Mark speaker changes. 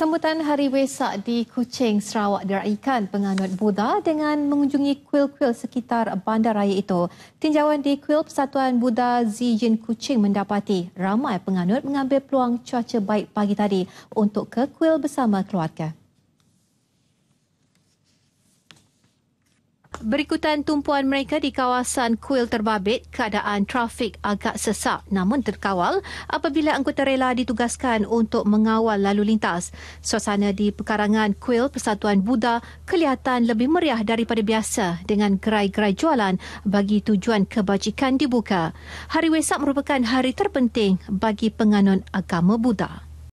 Speaker 1: Sambutan Hari Wesak di Kuching, Sarawak diraihkan penganut Buddha dengan mengunjungi kuil-kuil sekitar bandaraya itu. Tinjauan di kuil Persatuan Buddha Zijin Kuching mendapati ramai penganut mengambil peluang cuaca baik pagi tadi untuk ke kuil bersama keluarga. Berikutan tumpuan mereka di kawasan Kuil Terbabit, keadaan trafik agak sesak namun terkawal apabila anggota rela ditugaskan untuk mengawal lalu lintas. Suasana di pekarangan Kuil Persatuan Buddha kelihatan lebih meriah daripada biasa dengan gerai-gerai jualan bagi tujuan kebajikan dibuka. Hari Wesak merupakan hari terpenting bagi penganut agama Buddha.